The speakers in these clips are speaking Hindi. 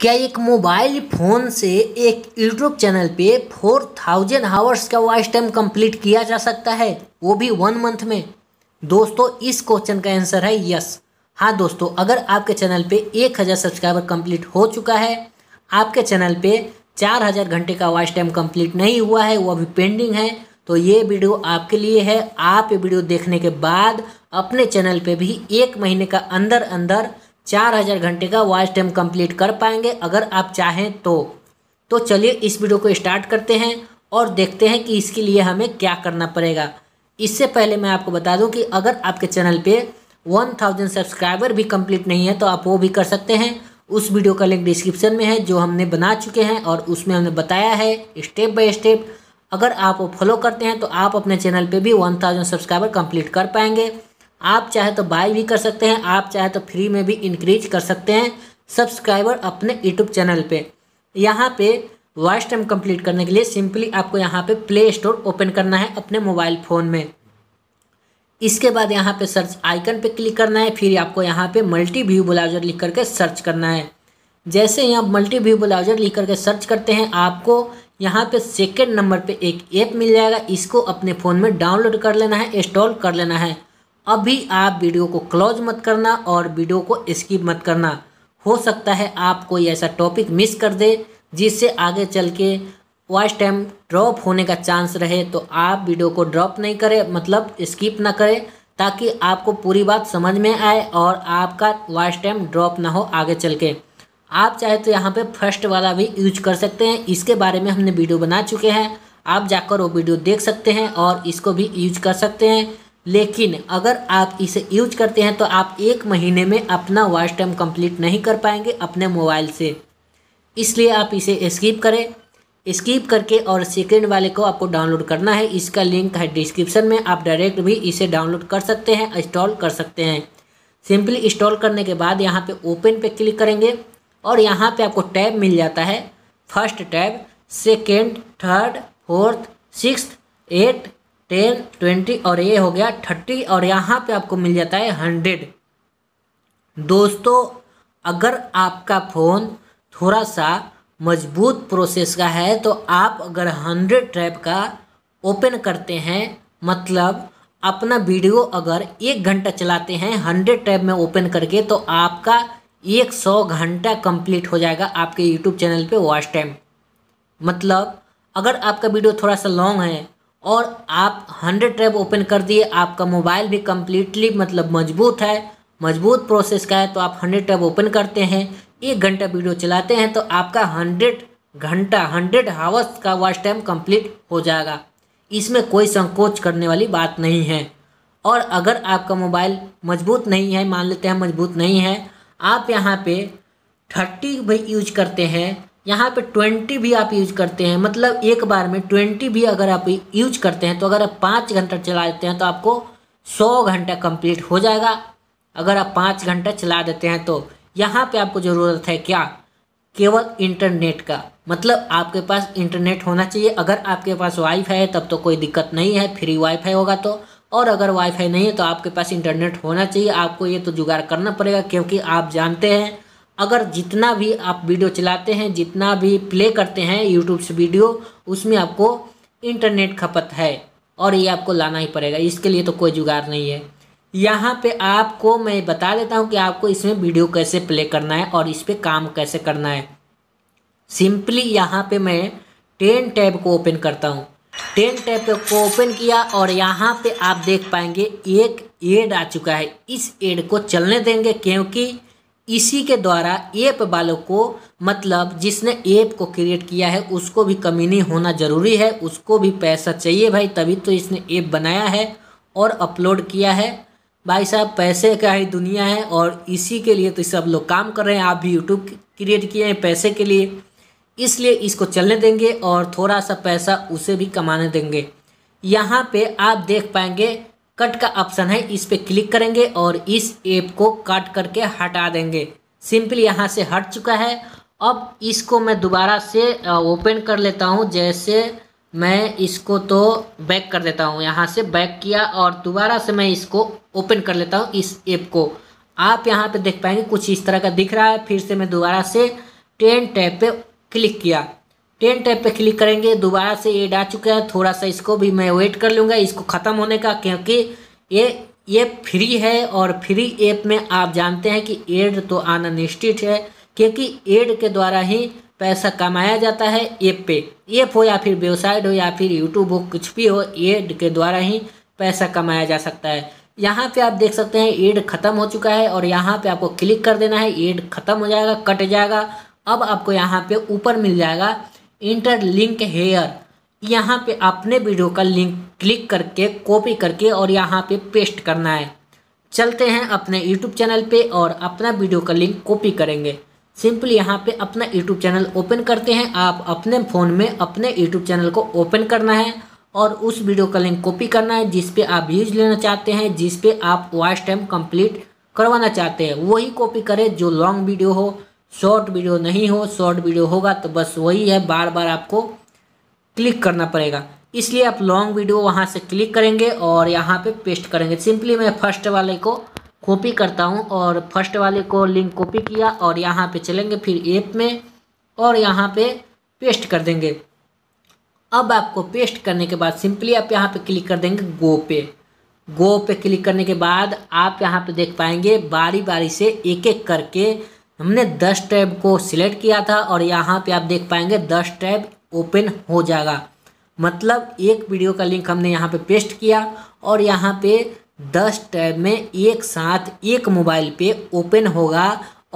क्या एक मोबाइल फ़ोन से एक यूट्यूब चैनल पे 4000 हावर्स का वॉइस टाइम कंप्लीट किया जा सकता है वो भी वन मंथ में दोस्तों इस क्वेश्चन का आंसर है यस हाँ दोस्तों अगर आपके चैनल पे 1000 सब्सक्राइबर कंप्लीट हो चुका है आपके चैनल पे 4000 घंटे का वॉइस टाइम कंप्लीट नहीं हुआ है वो अभी पेंडिंग है तो ये वीडियो आपके लिए है आप ये वीडियो देखने के बाद अपने चैनल पर भी एक महीने का अंदर अंदर चार हज़ार घंटे का वॉच टाइम कंप्लीट कर पाएंगे अगर आप चाहें तो तो चलिए इस वीडियो को स्टार्ट करते हैं और देखते हैं कि इसके लिए हमें क्या करना पड़ेगा इससे पहले मैं आपको बता दूं कि अगर आपके चैनल पे 1000 सब्सक्राइबर भी कंप्लीट नहीं है तो आप वो भी कर सकते हैं उस वीडियो का लिंक डिस्क्रिप्शन में है जो हमने बना चुके हैं और उसमें हमने बताया है स्टेप बाई स्टेप अगर आप वो फॉलो करते हैं तो आप अपने चैनल पर भी वन सब्सक्राइबर कंप्लीट कर पाएंगे आप चाहे तो बाय भी कर सकते हैं आप चाहे तो फ्री में भी इंक्रीज कर सकते हैं सब्सक्राइबर अपने यूट्यूब चैनल पे यहाँ पे वॉइस टाइम कंप्लीट करने के लिए सिंपली आपको यहाँ पे प्ले स्टोर ओपन करना है अपने मोबाइल फ़ोन में इसके बाद यहाँ पे सर्च आइकन पे क्लिक करना है फिर आपको यहाँ पे मल्टी व्यू ब्लाउजर लिख करके सर्च करना है जैसे ही आप मल्टी व्यू ब्लाउजर लिख करके सर्च करते हैं आपको यहाँ पे सेकेंड नंबर पे एक ऐप मिल जाएगा इसको अपने फ़ोन में डाउनलोड कर लेना है इंस्टॉल कर लेना है अभी आप वीडियो को क्लोज मत करना और वीडियो को स्किप मत करना हो सकता है आप कोई ऐसा टॉपिक मिस कर दे जिससे आगे चल के वॉइस टाइम ड्रॉप होने का चांस रहे तो आप वीडियो को ड्रॉप नहीं करें मतलब स्किप ना करें ताकि आपको पूरी बात समझ में आए और आपका वॉइस टाइम ड्रॉप ना हो आगे चल के आप चाहे तो यहाँ पे फर्स्ट वाला भी यूज कर सकते हैं इसके बारे में हमने वीडियो बना चुके हैं आप जाकर वो वीडियो देख सकते हैं और इसको भी यूज कर सकते हैं लेकिन अगर आप इसे यूज करते हैं तो आप एक महीने में अपना वॉच टाइम कंप्लीट नहीं कर पाएंगे अपने मोबाइल से इसलिए आप इसे स्किप करें स्किप करके और सेकेंड वाले को आपको डाउनलोड करना है इसका लिंक है डिस्क्रिप्शन में आप डायरेक्ट भी इसे डाउनलोड कर सकते हैं इंस्टॉल कर सकते हैं सिंपली इंस्टॉल करने के बाद यहाँ पे ओपन पे क्लिक करेंगे और यहाँ पे आपको टैब मिल जाता है first tab second third fourth six eight ten twenty और ये हो गया थर्टी और यहाँ पे आपको मिल जाता है हंड्रेड दोस्तों अगर आपका फ़ोन थोड़ा सा मजबूत प्रोसेस का है तो आप अगर हंड्रेड ट्रैप का ओपन करते हैं मतलब अपना वीडियो अगर एक घंटा चलाते हैं हंड्रेड टैब में ओपन करके तो आपका एक सौ घंटा कंप्लीट हो जाएगा आपके यूट्यूब चैनल पे वॉच टाइम मतलब अगर आपका वीडियो थोड़ा सा लॉन्ग है और आप हंड्रेड टैब ओपन कर दिए आपका मोबाइल भी कम्प्लीटली मतलब मजबूत है मजबूत प्रोसेस का है तो आप हंड्रेड टैब ओपन करते हैं एक घंटा वीडियो चलाते हैं तो आपका हंड्रेड घंटा हंड्रेड हावर्स का वॉच टाइम कंप्लीट हो जाएगा इसमें कोई संकोच करने वाली बात नहीं है और अगर आपका मोबाइल मजबूत नहीं है मान लेते हैं मजबूत नहीं है आप यहाँ पे थर्टी भी यूज करते हैं यहाँ पे ट्वेंटी भी आप यूज करते हैं मतलब एक बार में ट्वेंटी भी अगर आप यूज करते हैं तो अगर आप पाँच घंटा चला देते हैं तो आपको सौ घंटा कंप्लीट हो जाएगा अगर आप पाँच घंटा चला देते हैं तो यहाँ पे आपको ज़रूरत है क्या केवल इंटरनेट का मतलब आपके पास इंटरनेट होना चाहिए अगर आपके पास वाईफाई है तब तो कोई दिक्कत नहीं है फ्री वाईफाई होगा तो और अगर वाईफाई नहीं है तो आपके पास इंटरनेट होना चाहिए आपको ये तो जुगाड़ करना पड़ेगा क्योंकि आप जानते हैं अगर जितना भी आप वीडियो चलाते हैं जितना भी प्ले करते हैं यूट्यूब से वीडियो उसमें आपको इंटरनेट खपत है और ये आपको लाना ही पड़ेगा इसके लिए तो कोई जुगाड़ नहीं है यहाँ पे आपको मैं बता देता हूँ कि आपको इसमें वीडियो कैसे प्ले करना है और इस पर काम कैसे करना है सिंपली यहाँ पे मैं टेन टैब को ओपन करता हूँ टेन टैब को ओपन किया और यहाँ पे आप देख पाएंगे एक एड आ चुका है इस एड को चलने देंगे क्योंकि इसी के द्वारा ऐप वालों को मतलब जिसने ऐप को क्रिएट किया है उसको भी नहीं होना ज़रूरी है उसको भी पैसा चाहिए भाई तभी तो इसने ऐप बनाया है और अपलोड किया है भाई साहब पैसे का ही दुनिया है और इसी के लिए तो सब लोग काम कर रहे हैं आप भी यूट्यूब क्रिएट किए हैं पैसे के लिए इसलिए इसको चलने देंगे और थोड़ा सा पैसा उसे भी कमाने देंगे यहाँ पे आप देख पाएंगे कट का ऑप्शन है इस पर क्लिक करेंगे और इस ऐप को काट करके हटा देंगे सिंपल यहाँ से हट चुका है अब इसको मैं दोबारा से ओपन कर लेता हूँ जैसे मैं इसको तो बैक कर देता हूँ यहाँ से बैक किया और दोबारा से मैं इसको ओपन कर लेता हूँ इस ऐप को आप यहाँ पे देख पाएंगे कुछ इस तरह का दिख रहा है फिर से मैं दोबारा से टेन टैब पे क्लिक किया टेन टाइप पे क्लिक करेंगे दोबारा से एड आ चुका है थोड़ा सा इसको भी मैं वेट कर लूँगा इसको ख़त्म होने का क्योंकि ये ये फ्री है और फ्री ऐप में आप जानते हैं कि एड तो आना निश्चित है क्योंकि एड के द्वारा ही पैसा कमाया जाता है ऐप पे ऐप हो या फिर वेबसाइट हो या फिर यूट्यूब हो कुछ भी हो एड के द्वारा ही पैसा कमाया जा सकता है यहाँ पे आप देख सकते हैं एड ख़त्म हो चुका है और यहाँ पे आपको क्लिक कर देना है एड ख़त्म हो जाएगा कट जाएगा अब आपको यहाँ पे ऊपर मिल जाएगा इंटर लिंक हेयर यहाँ पे अपने वीडियो का लिंक क्लिक करके कॉपी करके और यहाँ पे पेस्ट करना है चलते हैं अपने यूट्यूब चैनल पे और अपना वीडियो का लिंक कॉपी करेंगे सिंपली यहाँ पे अपना यूट्यूब चैनल ओपन करते हैं आप अपने फ़ोन में अपने यूट्यूब चैनल को ओपन करना है और उस वीडियो का लिंक कॉपी करना है जिस पे आप व्यूज लेना चाहते हैं जिस पे आप वॉइस टाइम कंप्लीट करवाना चाहते हैं वही कॉपी करें जो लॉन्ग वीडियो हो शॉर्ट वीडियो नहीं हो शॉर्ट वीडियो होगा तो बस वही है बार बार आपको क्लिक करना पड़ेगा इसलिए आप लॉन्ग वीडियो वहाँ से क्लिक करेंगे और यहाँ पे पेस्ट करेंगे सिंपली मैं फर्स्ट वाले को कॉपी करता हूँ और फर्स्ट वाले को लिंक कॉपी किया और यहाँ पे चलेंगे फिर ऐप में और यहाँ पे पेस्ट कर देंगे अब आपको पेस्ट करने के बाद सिंपली आप यहाँ पे क्लिक कर देंगे गो पे गो पे क्लिक करने के बाद आप यहाँ पे देख पाएंगे बारी बारी से एक एक करके हमने दस टैब को सिलेक्ट किया था और यहाँ पे आप देख पाएंगे दस टैब ओपन हो जाएगा मतलब एक वीडियो का लिंक हमने यहाँ पे पेस्ट किया और यहाँ पे दस टैब में एक साथ एक मोबाइल पे ओपन होगा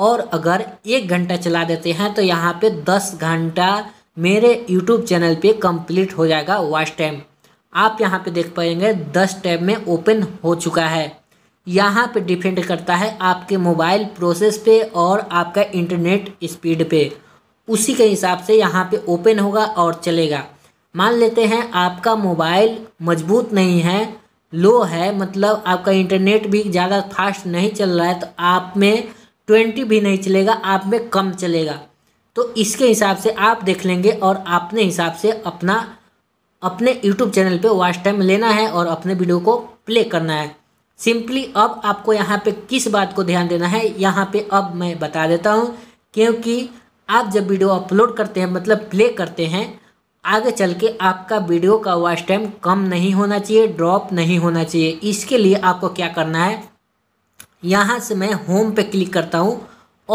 और अगर एक घंटा चला देते हैं तो यहाँ पे दस घंटा मेरे यूट्यूब चैनल पे कंप्लीट हो जाएगा वॉच टाइम आप यहाँ पे देख पाएंगे दस टैब में ओपन हो चुका है यहाँ पे डिपेंड करता है आपके मोबाइल प्रोसेस पे और आपका इंटरनेट स्पीड पे उसी के हिसाब से यहाँ पे ओपन होगा और चलेगा मान लेते हैं आपका मोबाइल मजबूत नहीं है लो है मतलब आपका इंटरनेट भी ज़्यादा फास्ट नहीं चल रहा है तो आप में ट्वेंटी भी नहीं चलेगा आप में कम चलेगा तो इसके हिसाब से आप देख लेंगे और अपने हिसाब से अपना अपने यूट्यूब चैनल पे वॉच टाइम लेना है और अपने वीडियो को प्ले करना है सिंपली अब आपको यहाँ पे किस बात को ध्यान देना है यहाँ पे अब मैं बता देता हूँ क्योंकि आप जब वीडियो अपलोड करते हैं मतलब प्ले करते हैं आगे चल के आपका वीडियो का वॉच टाइम कम नहीं होना चाहिए ड्रॉप नहीं होना चाहिए इसके लिए आपको क्या करना है यहाँ से मैं होम पे क्लिक करता हूँ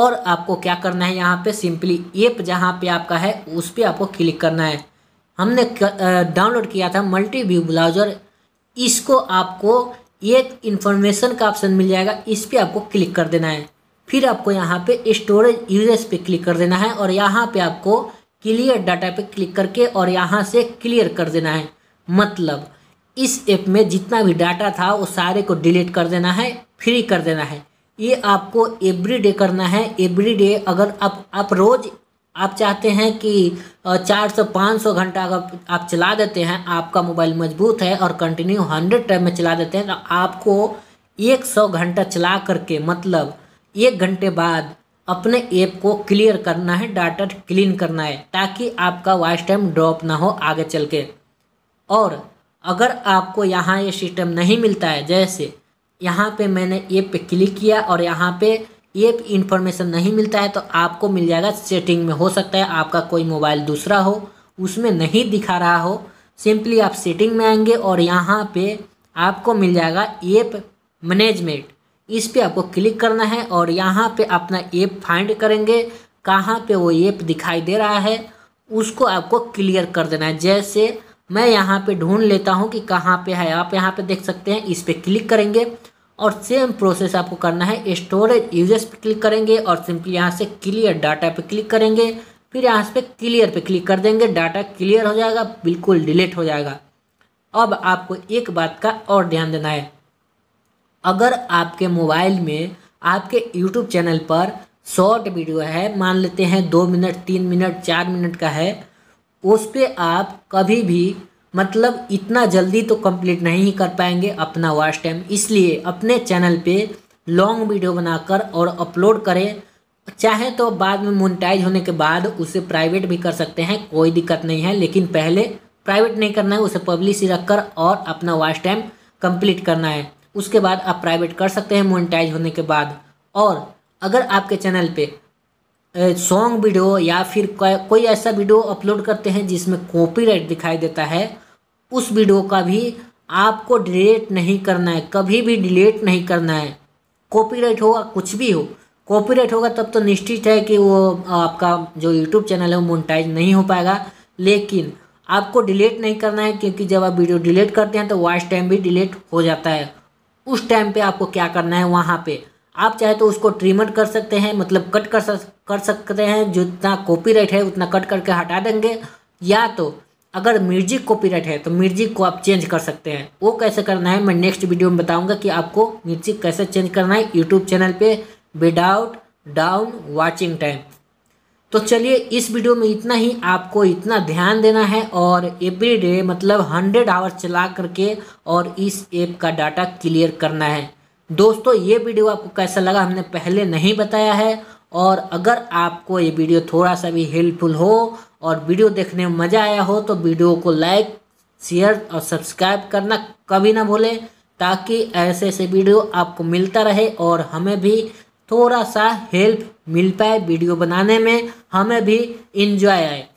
और आपको क्या करना है यहाँ पे सिंपली एप जहाँ पे आपका है उस पर आपको क्लिक करना है हमने डाउनलोड किया था मल्टी व्यू ब्लाउज़र इसको आपको ये इन्फॉर्मेशन का ऑप्शन मिल जाएगा इस पर आपको क्लिक कर देना है फिर आपको यहाँ पे स्टोरेज यूजेस पे क्लिक कर देना है और यहाँ पे आपको क्लियर डाटा पे क्लिक करके और यहाँ से क्लियर कर देना है मतलब इस ऐप में जितना भी डाटा था वो सारे को डिलीट कर देना है फ्री कर देना है ये आपको एवरी डे करना है एवरी डे अगर आप आप रोज़ आप चाहते हैं कि चार सौ पाँच सौ घंटा अगर आप चला देते हैं आपका मोबाइल मजबूत है और कंटिन्यू हंड्रेड टाइम में चला देते हैं तो आपको एक सौ घंटा चला करके मतलब एक घंटे बाद अपने ऐप को क्लियर करना है डाटा क्लीन करना है ताकि आपका वॉइस टाइम ड्रॉप ना हो आगे चल के और अगर आपको यहाँ ये सिस्टम नहीं मिलता है जैसे यहाँ पे मैंने ऐप पे क्लिक किया और यहाँ पे ये इन्फॉर्मेशन नहीं मिलता है तो आपको मिल जाएगा सेटिंग में हो सकता है आपका कोई मोबाइल दूसरा हो उसमें नहीं दिखा रहा हो सिंपली आप सेटिंग में आएंगे और यहाँ पे आपको मिल जाएगा ऐप मैनेजमेंट इस पर आपको क्लिक करना है और यहाँ पे अपना ऐप फाइंड करेंगे कहाँ पे वो ऐप दिखाई दे रहा है उसको आपको क्लियर कर देना है जैसे मैं यहाँ पे ढूंढ लेता हूँ कि कहाँ पे है आप यहाँ पे देख सकते हैं इस पर क्लिक करेंगे और सेम प्रोसेस आपको करना है स्टोरेज यूजर्स पर क्लिक करेंगे और सिंपली यहाँ से क्लियर डाटा पर क्लिक करेंगे फिर यहाँ पे क्लियर पे क्लिक कर देंगे डाटा क्लियर हो जाएगा बिल्कुल डिलीट हो जाएगा अब आपको एक बात का और ध्यान देना है अगर आपके मोबाइल में आपके यूट्यूब चैनल पर शॉर्ट वीडियो है मान लेते हैं दो मिनट तीन मिनट चार मिनट का है उस पर आप कभी भी मतलब इतना जल्दी तो कंप्लीट नहीं कर पाएंगे अपना वॉच टाइम इसलिए अपने चैनल पे लॉन्ग वीडियो बनाकर और अपलोड करें चाहे तो बाद में मोनिटाइज होने के बाद उसे प्राइवेट भी कर सकते हैं कोई दिक्कत नहीं है लेकिन पहले प्राइवेट नहीं करना है उसे पब्लिश रख कर और अपना वॉच टाइम कंप्लीट करना है उसके बाद आप प्राइवेट कर सकते हैं मोनिटाइज होने के बाद और अगर आपके चैनल पर सॉन्ग वीडियो या फिर कोई ऐसा वीडियो अपलोड करते हैं जिसमें कॉपीराइट दिखाई देता है उस वीडियो का भी आपको डिलीट नहीं करना है कभी भी डिलीट नहीं करना है कॉपीराइट होगा कुछ भी हो कॉपीराइट होगा तब तो निश्चित है कि वो आपका जो यूट्यूब चैनल है वो मोनिटाइज नहीं हो पाएगा लेकिन आपको डिलीट नहीं करना है क्योंकि जब आप वीडियो डिलीट करते हैं तो वॉइस टाइम भी डिलीट हो जाता है उस टाइम पे आपको क्या करना है वहाँ पे आप चाहे तो उसको ट्रीमेंट कर सकते हैं मतलब कट कर सक कर सकते हैं जितना कॉपीराइट है उतना कट करके हटा देंगे या तो अगर म्यूजिक कॉपीराइट है तो म्यूजिक को आप चेंज कर सकते हैं वो कैसे करना है मैं नेक्स्ट वीडियो में बताऊंगा कि आपको म्यूजिक कैसे चेंज करना है यूट्यूब चैनल पे विदाउट डाउन वाचिंग टाइम तो चलिए इस वीडियो में इतना ही आपको इतना ध्यान देना है और एवरी डे मतलब हंड्रेड आवर्स चला करके और इस ऐप का डाटा क्लियर करना है दोस्तों ये वीडियो आपको कैसा लगा हमने पहले नहीं बताया है और अगर आपको ये वीडियो थोड़ा सा भी हेल्पफुल हो और वीडियो देखने में मज़ा आया हो तो वीडियो को लाइक शेयर और सब्सक्राइब करना कभी ना भूलें ताकि ऐसे ऐसे वीडियो आपको मिलता रहे और हमें भी थोड़ा सा हेल्प मिल पाए वीडियो बनाने में हमें भी इंजॉय आए